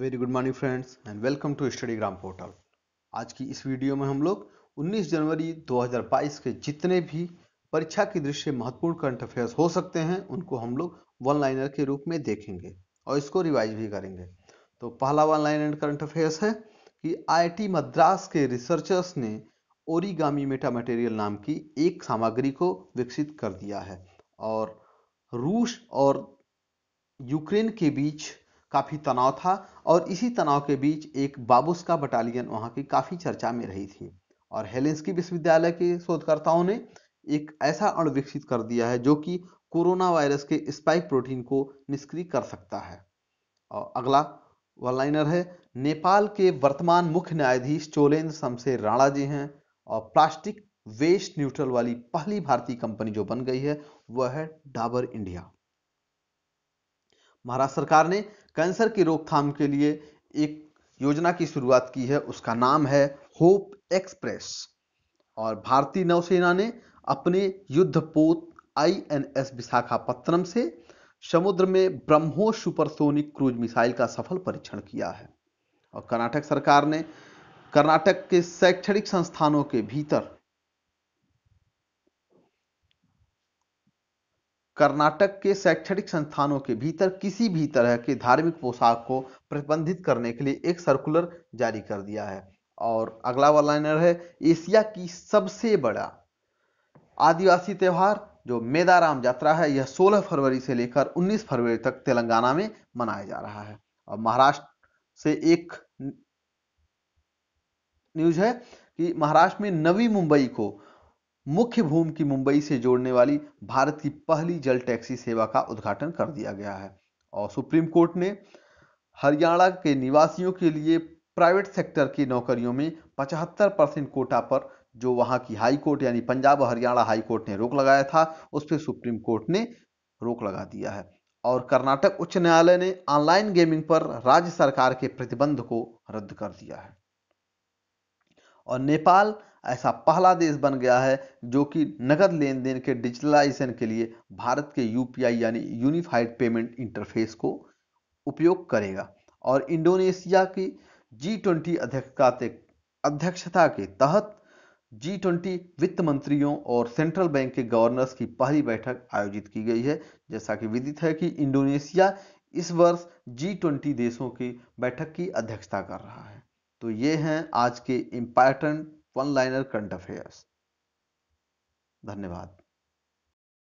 very good morning friends and welcome to study gram portal आज की इस video में हम लोग 19 जनवरी 2022 के जितने भी परीक्षा की दृश्य महत्वपूर्ण करंट अफेयर्स हो सकते हैं उनको हम लोग वन लाइनर के रूप में देखेंगे और इसको रिवाइज भी करेंगे तो पहला वन लाइनर करंट अफेयर्स है कि आई मद्रास के रिसर्चर्स ने ओरिगामी मेटा मटेरियल नाम की एक सामग्री को विकसित कर दिया है और रूस और यूक्रेन के बीच काफ़ी तनाव था और इसी तनाव के बीच एक बाबुस्का बटालियन वहाँ की काफ़ी चर्चा में रही थी और हेलेंसकी विश्वविद्यालय के शोधकर्ताओं ने एक ऐसा अणु विकसित कर दिया है जो कि कोरोना वायरस के स्पाइक प्रोटीन को निष्क्रिय कर सकता है और अगला वनलाइनर है नेपाल के वर्तमान मुख्य न्यायाधीश चोलेंद्र शमशेर राणा जी हैं और प्लास्टिक वेस्ट न्यूट्रल वाली पहली भारतीय कंपनी जो बन गई है वह है डाबर इंडिया महाराष्ट्र सरकार ने कैंसर की रोकथाम के लिए एक योजना की शुरुआत की है उसका नाम है होप एक्सप्रेस और भारतीय नौसेना ने अपने युद्धपोत आई एन एस विशाखापत्तनम से समुद्र में ब्रह्मोस सुपरसोनिक क्रूज मिसाइल का सफल परीक्षण किया है और कर्नाटक सरकार ने कर्नाटक के शैक्षणिक संस्थानों के भीतर कर्नाटक के शैक्षणिक संस्थानों के भीतर किसी भी तरह के धार्मिक पोशाक को प्रतिबंधित करने के लिए एक सर्कुलर जारी कर दिया है और अगला वाला लाइनर है एशिया की सबसे बड़ा आदिवासी त्यौहार जो मेदाराम यात्रा है यह 16 फरवरी से लेकर 19 फरवरी तक तेलंगाना में मनाया जा रहा है और महाराष्ट्र से एक न्यूज है कि महाराष्ट्र में नवी मुंबई को मुख्य भूमि की मुंबई से जोड़ने वाली भारत की पहली जल टैक्सी सेवा का उद्घाटन कर दिया गया है और सुप्रीम कोर्ट ने हरियाणा के निवासियों के लिए प्राइवेट सेक्टर की नौकरियों में 75 परसेंट कोटा पर जो वहां की हाई कोर्ट यानी पंजाब और हरियाणा हाई कोर्ट ने रोक लगाया था उस पर सुप्रीम कोर्ट ने रोक लगा दिया है और कर्नाटक उच्च न्यायालय ने ऑनलाइन गेमिंग पर राज्य सरकार के प्रतिबंध को रद्द कर दिया है और नेपाल ऐसा पहला देश बन गया है जो कि नकद लेन देन के डिजिटलाइजेशन के लिए भारत के यूपीआई यानी यूनिफाइड पेमेंट इंटरफेस को उपयोग करेगा और इंडोनेशिया की जी ट्वेंटी अध्यक्षता अध्यक्षता के तहत जी ट्वेंटी वित्त मंत्रियों और सेंट्रल बैंक के गवर्नर्स की पहली बैठक आयोजित की गई है जैसा कि विदित है कि इंडोनेशिया इस वर्ष जी ट्वेंटी देशों की बैठक की अध्यक्षता कर रहा है तो ये हैं आज के important one liner current affairs धन्यवाद